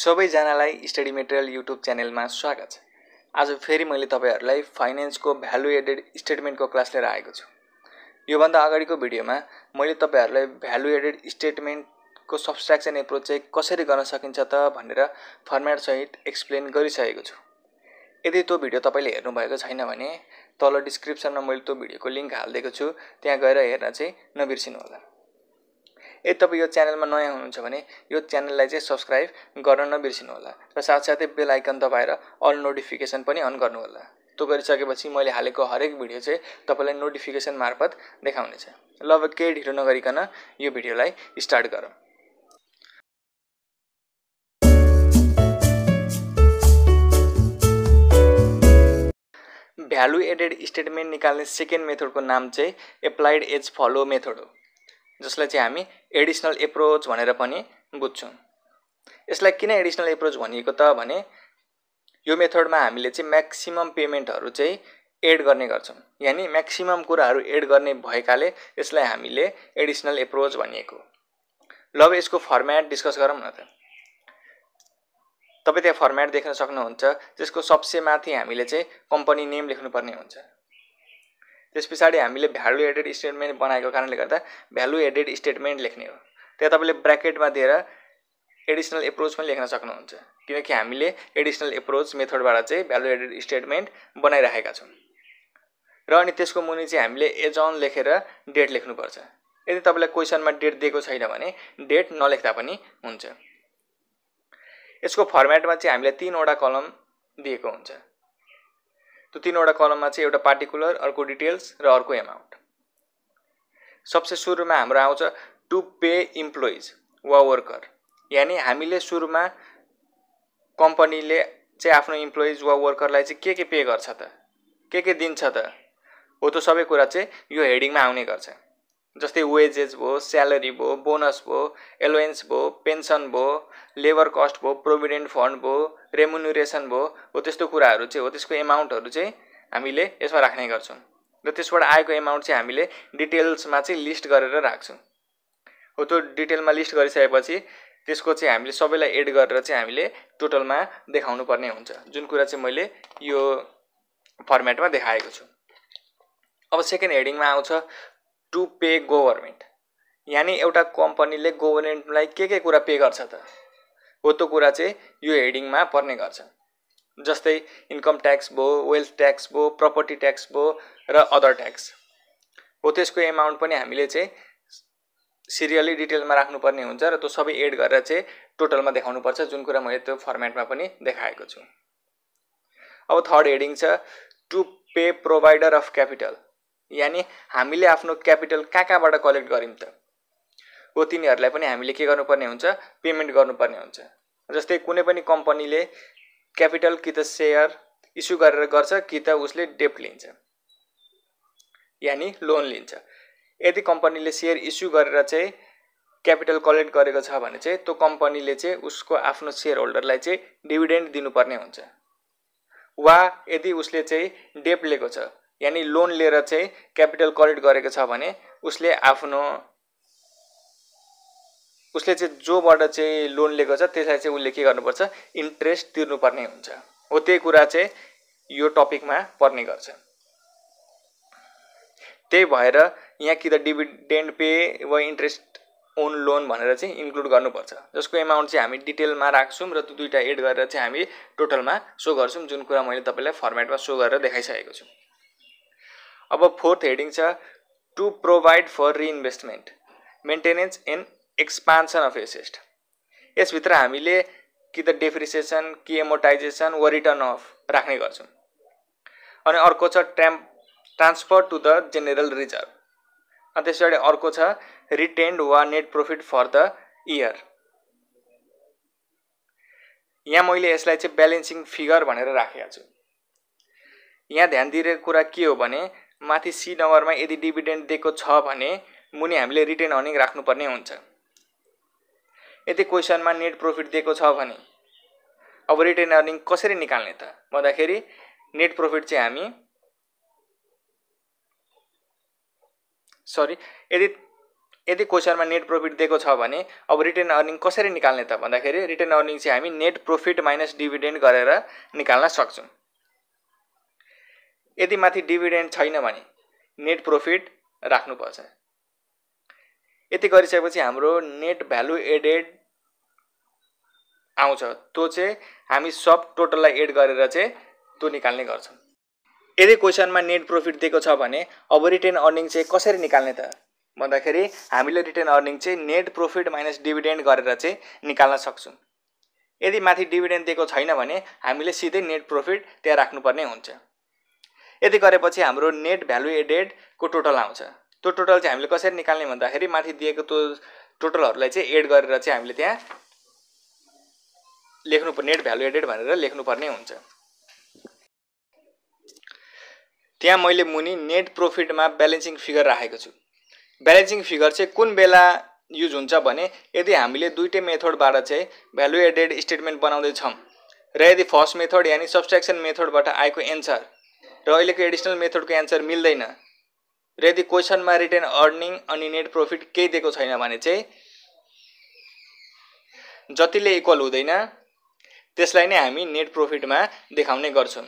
सबैजनालाई study material YouTube च्यानलमा स्वागत छ आज फेरि मैले तपाईँहरूलाई फाइनेन्सको भ्यालु एडेड स्टेटमेन्टको क्लास लिएर आएको छु योभन्दा अगाडिको भिडियोमा मैले तपाईँहरूलाई भ्यालु एडेड स्टेटमेन्टको सब्सट्राक्सन एप्रोच चाहिँ कसरी गर्न सकिन्छ त भनेर फर्मेटसहित एक्सप्लेन गरिसकेको छु यदि त्यो भिडियो तपाईँले हेर्नुभएको छैन भने तल डिस्क्रिप्सनमा मैले त्यो भिडियोको लिङ्क हालिदिएको छु त्यहाँ गएर हेर्न चाहिँ नबिर्सिनु होला यदि तपाईँ यो च्यानलमा नयाँ हुनुहुन्छ भने यो च्यानललाई चाहिँ सब्सक्राइब गर्न नबिर्सिनुहोला र साथसाथै बेल आइकन दबाएर अल नोटिफिकेसन पनि अन गर्नुहोला त्यो गरिसकेपछि मैले हालेको हरेक भिडियो चाहिँ तपाईँलाई नोटिफिकेसन मार्फत देखाउनेछ ल अब केही ढिलो नगरिकन यो भिडियोलाई स्टार्ट गरौँ भ्यालु एडेड स्टेटमेन्ट निकाल्ने सेकेन्ड मेथडको नाम चाहिँ एप्लाइड एज फलो मेथड हो जसलाई चाहिँ हामी एडिसनल एप्रोच भनेर पनि बुझ्छौँ यसलाई किन एडिसनल एप्रोच भनिएको त भने यो मेथडमा हामीले चाहिँ म्याक्सिमम पेमेन्टहरू चाहिँ एड गर्ने गर्छौँ यानि म्याक्सिमम कुराहरू एड गर्ने भएकाले यसलाई हामीले एडिसनल एप्रोच भनिएको ल अब यसको फर्म्याट डिस्कस गरौँ न त तपाईँ त्यहाँ फर्म्याट देख्न सक्नुहुन्छ त्यसको सबसे माथि हामीले चाहिँ कम्पनी नेम लेख्नुपर्ने हुन्छ त्यस पछाडि हामीले भ्यालु एडेड स्टेटमेन्ट बनाएको कारणले गर्दा भ्यालु एडेड स्टेटमेन्ट लेख्ने हो त्यहाँ तपाईँले ब्राकेटमा दिएर एडिसनल एप्रोच पनि लेख्न सक्नुहुन्छ किनकि हामीले एडिसनल एप्रोच मेथडबाट चाहिँ भ्यालु एडेड स्टेटमेन्ट बनाइराखेका छौँ र अनि त्यसको मुनि चाहिँ हामीले एज अन लेखेर डेट लेख्नुपर्छ यदि तपाईँलाई क्वेसनमा डेट दिएको छैन भने डेट नलेख्दा पनि हुन्छ यसको फर्मेटमा चाहिँ हामीलाई तिनवटा कलम दिएको हुन्छ त्यो तिनवटा कलममा चाहिँ एउटा पार्टिकुलर अर्को डिटेल्स र अर्को एमाउन्ट सबसे सुरुमा हाम्रो आउँछ टु पे इम्प्लोइज वा वर्कर यानि हामीले सुरुमा कम्पनीले चाहिँ आफ्नो इम्प्लोइज वा वर्करलाई चाहिँ के के पे गर्छ त के के दिन्छ त हो त्यो सबै कुरा चाहिँ यो हेडिङमा आउने गर्छ जस्तै वेजेस भयो स्यालेरी भयो बोनस भयो एलोएन्स भयो पेन्सन भयो लेबर कस्ट भयो प्रोभिडेन्ट फन्ड भयो रेमुनुरेसन भयो हो त्यस्तो कुराहरू चाहिँ हो त्यसको एमाउन्टहरू चाहिँ हामीले यसमा राख्ने गर्छौँ र त्यसबाट आएको एमाउन्ट चाहिँ हामीले डिटेल्समा चाहिँ लिस्ट गरेर राख्छौँ हो त्यो डिटेलमा लिस्ट गरिसकेपछि त्यसको चाहिँ हामीले सबैलाई एड गरेर चाहिँ हामीले टोटलमा देखाउनु पर्ने हुन्छ जुन कुरा चाहिँ मैले यो फर्मेटमा देखाएको छु अब सेकेन्ड हेडिङमा आउँछ टु पे गभर्मेन्ट यानि एउटा कम्पनीले गभर्मेन्टलाई के के कुरा पे गर्छ त हो त्यो कुरा चाहिँ यो हेडिङमा पर्ने गर्छ जस्तै इन्कम ट्याक्स भयो वेल्थ ट्याक्स भयो प्रपर्टी ट्याक्स भयो र अदर ट्याक्स हो त्यसको एमाउन्ट पनि हामीले चाहिँ सिरियली डिटेलमा राख्नुपर्ने हुन्छ र त्यो सबै एड गरेर चाहिँ टोटलमा देखाउनुपर्छ जुन कुरा मैले त्यो फर्मेटमा पनि देखाएको छु अब थर्ड हेडिङ छ to pay provider of capital यानि हामीले आफ्नो क्यापिटल कहाँ कहाँबाट कलेक्ट गऱ्यौँ त हो तिनीहरूलाई पनि हामीले के गर्नुपर्ने हुन्छ पेमेन्ट गर्नुपर्ने हुन्छ जस्तै कुनै पनि कम्पनीले क्यापिटल कि त सेयर इस्यु गरेर गर्छ कि त उसले डेप लिन्छ यानि लोन लिन्छ यदि कम्पनीले सेयर इस्यु गरेर चाहिँ क्यापिटल कलेक्ट गरेको छ भने चाहिँ त्यो कम्पनीले चाहिँ उसको आफ्नो सेयर होल्डरलाई चाहिँ डिभिडेन्ड दिनुपर्ने हुन्छ वा यदि उसले चाहिँ डेप लिएको छ यानि लोन लिएर चाहिँ क्यापिटल कलेक्ट गरेको छ भने उसले आफ्नो उसले चाहिँ जोबाट चाहिँ लोन लिएको छ त्यसलाई चाहिँ उसले के गर्नुपर्छ इन्ट्रेस्ट तिर्नुपर्ने हुन्छ हो त्यही कुरा चाहिँ यो टपिकमा पर्ने गर्छ त्यही भएर यहाँ कि त डिभिडेन्ड पे वा इन्ट्रेस्ट ओन लोन भनेर चाहिँ इन्क्लुड गर्नुपर्छ जसको एमाउन्ट चाहिँ हामी डिटेलमा राख्छौँ र त्यो दुइटा एड गरेर चाहिँ हामी टोटलमा सो गर्छौँ जुन कुरा मैले तपाईँलाई फर्मेटमा सो गरेर देखाइसकेको छु अब फोर्थ हेडिङ छ to provide for reinvestment maintenance and expansion of asset यसभित्र हामीले कि त डेफ्रिसिएसन कि एमोटाइजेसन वा रिटर्न अफ राख्ने गर्छौँ अनि अर्को छ ट्राम transfer to the general reserve अनि त्यस पछाडि अर्को छ रिटेन्ड वा net profit for the year यहाँ मैले यसलाई चाहिँ ब्यालेन्सिङ फिगर भनेर राखेको छु यहाँ ध्यान दिएको कुरा के हो भने माथि सी नम्बरमा यदि डिभिडेन्ड दिएको छ भने मुनि हामीले रिटर्न अर्निङ राख्नुपर्ने हुन्छ यदि क्वेसनमा नेट प्रफिट दिएको छ भने अब रिटर्न अर्निङ कसरी निकाल्ने त भन्दाखेरि नेट प्रफिट चाहिँ हामी सरी यदि यदि क्वेसनमा नेट प्रफिट दिएको छ भने अब रिटर्न अर्निङ कसरी निकाल्ने त भन्दाखेरि रिटर्न अर्निङ चाहिँ हामी नेट प्रफिट माइनस डिभिडेन्ड गरेर निकाल्न सक्छौँ यदि माथि डिभिडेन्ड छैन भने नेट प्रफिट राख्नुपर्छ यति गरिसकेपछि हाम्रो नेट भ्यालु एडेड आउँछ त्यो चाहिँ हामी सब टोटललाई एड गरेर चाहिँ त्यो निकाल्ने गर्छौँ यदि क्वेसनमा नेट प्रफिट दिएको छ भने अब रिटर्न अर्निङ चाहिँ कसरी निकाल्ने त भन्दाखेरि हामीले रिटर्न अर्निङ चाहिँ नेट प्रफिट माइनस डिभिडेन्ड गरेर चाहिँ निकाल्न सक्छौँ यदि माथि डिभिडेन्ड दिएको छैन भने हामीले सिधै नेट प्रफिट त्यहाँ राख्नुपर्ने हुन्छ यति गरेपछि हाम्रो नेट भ्यालु एडेडको टोटल आउँछ त्यो टोटल चाहिँ हामीले कसरी निकाल्ने भन्दाखेरि माथि दिएको त्यो टोटलहरूलाई चाहिँ एड गरेर चाहिँ हामीले त्यहाँ लेख्नु नेट भ्यालु एडेड भनेर लेख्नुपर्ने हुन्छ त्यहाँ मैले मुनि नेट प्रोफिटमा ब्यालेन्सिङ फिगर राखेको छु ब्यालेन्सिङ फिगर चाहिँ कुन बेला युज हुन्छ भने यदि हामीले दुइटै मेथडबाट चाहिँ भ्यालु एडेड स्टेटमेन्ट बनाउँदैछौँ र यदि फर्स्ट मेथड यानि सब्सट्रेक्सन मेथडबाट आएको एन्सर र अहिलेको एडिसनल मेथडको एन्सर मिल्दैन र यदि क्वेसनमा रिटर्न अर्निङ अनि नेट प्रफिट केही दिएको छैन भने चाहिँ जतिले इक्वल हुँदैन त्यसलाई नै हामी नेट प्रफिटमा देखाउने गर्छौँ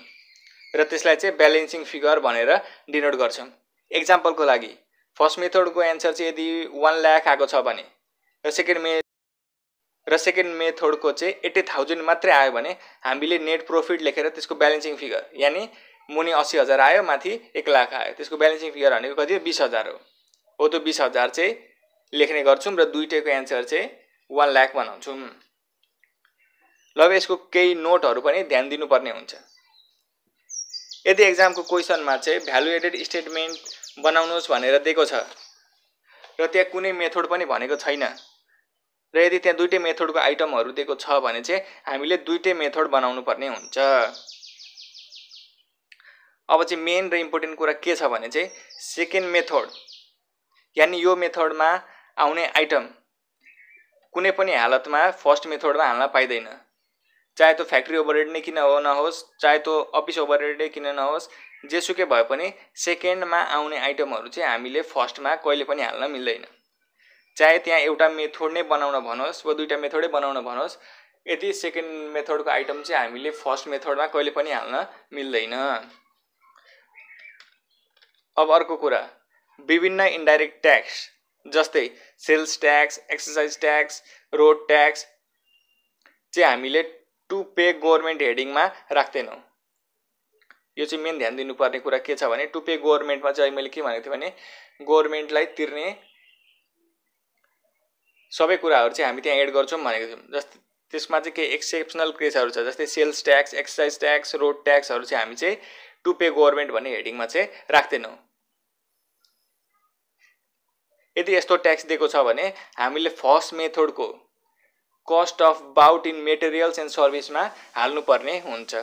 र त्यसलाई चाहिँ ब्यालेन्सिङ फिगर भनेर डिनोट गर्छौँ एक्जाम्पलको लागि फर्स्ट मेथडको एन्सर चाहिँ यदि वान लाख आएको छ भने र सेकेन्ड मे र सेकेन्ड मेथडको चाहिँ एट्टी थाउजन्ड मात्रै आयो भने हामीले नेट प्रफिट लेखेर त्यसको ब्यालेन्सिङ फिगर यानि मुनि असी हजार आयो माथि एक लाख आयो त्यसको ब्यालेन्सिङ फिगर भनेको कति हो बिस हजार हो हो त्यो बिस हजार चाहिँ लेख्ने गर्छौँ र दुइटैको एन्सर चाहिँ वान लाख बनाउँछौँ ल यसको केही नोटहरू पनि ध्यान दिनुपर्ने हुन्छ यदि एक्जामको क्वेसनमा चाहिँ भ्यालुएटेड स्टेटमेन्ट बनाउनुहोस् भनेर दिएको छ र त्यहाँ कुनै मेथोड पनि भनेको छैन र यदि त्यहाँ दुइटै मेथोडको आइटमहरू दिएको छ भने चाहिँ हामीले दुइटै मेथोड बनाउनु पर्ने हुन्छ अब चाहिँ मेन र इम्पोर्टेन्ट कुरा के छ भने चाहिँ सेकेन्ड मेथड यानि यो मेथडमा आउने आइटम कुनै पनि हालतमा फर्स्ट मेथडमा हाल्न पाइँदैन चाहे त्यो फ्याक्ट्री ओभरहेड नै किन नहोस् चाहे त्यो अफिस ओभरहेड नै किन नहोस् जेसुकै भए पनि सेकेन्डमा आउने आइटमहरू चाहिँ हामीले फर्स्टमा कहिले पनि हाल्न मिल्दैन चाहे त्यहाँ एउटा मेथड नै बनाउन भनोस् वा दुईवटा मेथडै बनाउन भनोस् यति सेकेन्ड मेथडको आइटम चाहिँ हामीले फर्स्ट मेथडमा कहिले पनि हाल्न मिल्दैन अब अर्को कुरा विभिन्न इन्डाइरेक्ट ट्याक्स जस्तै sales tax exercise tax road tax चाहिँ हामीले टु पे गभर्मेन्ट हेडिङमा राख्दैनौँ यो चाहिँ मेन ध्यान दिनुपर्ने कुरा के छ भने टु पे गभर्मेन्टमा चाहिँ मैले के भनेको थिएँ भने गभर्मेन्टलाई तिर्ने सबै कुराहरू चाहिँ हामी त्यहाँ एड गर्छौँ भनेको थियौँ जस्तै त्यसमा चाहिँ केही एक्सेप्सनल केसहरू छ जस्तै sales tax exercise tax road ट्याक्सहरू चाहिँ हामी चाहिँ टु पे गभर्मेन्ट भन्ने हेडिङमा चाहिँ राख्दैनौँ यदि यस्तो ट्याक्स दिएको छ भने हामीले फर्स्ट मेथडको cost of bought in materials and सर्भिसमा हाल्नुपर्ने हुन्छ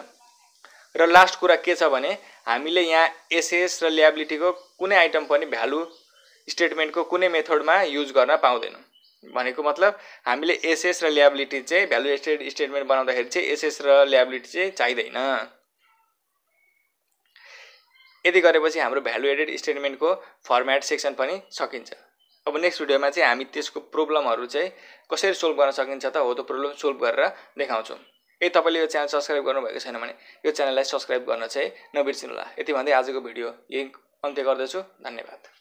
र लास्ट कुरा के छ भने हामीले यहाँ एसएस र ल्याबिलिटीको कुनै आइटम पनि भ्यालु स्टेटमेन्टको कुनै मेथडमा युज गर्न पाउँदैनौँ भनेको मतलब हामीले एसएस र ल्याबिलिटी चाहिँ भ्यालु स्टेट स्टेटमेन्ट बनाउँदाखेरि चाहिँ एसएस र ल्याबिलिटी चाहिँ चाहिँदैन यति गरेपछि हाम्रो भ्यालु एडेड स्टेटमेन्टको फर्मेट सेक्सन पनि सकिन्छ अब नेक्स्ट भिडियोमा चाहिँ हामी त्यसको प्रब्लमहरू चाहिँ कसरी सोल्भ गर्न सकिन्छ त हो त्यो प्रब्लम सोल्भ गरेर देखाउँछौँ यदि तपाईँले यो च्यानल सब्सक्राइब गर्नुभएको छैन भने यो च्यानललाई सब्सक्राइब गर्न चाहिँ नबिर्सिनु होला यति भन्दै आजको भिडियो यही अन्त्य गर्दछु धन्यवाद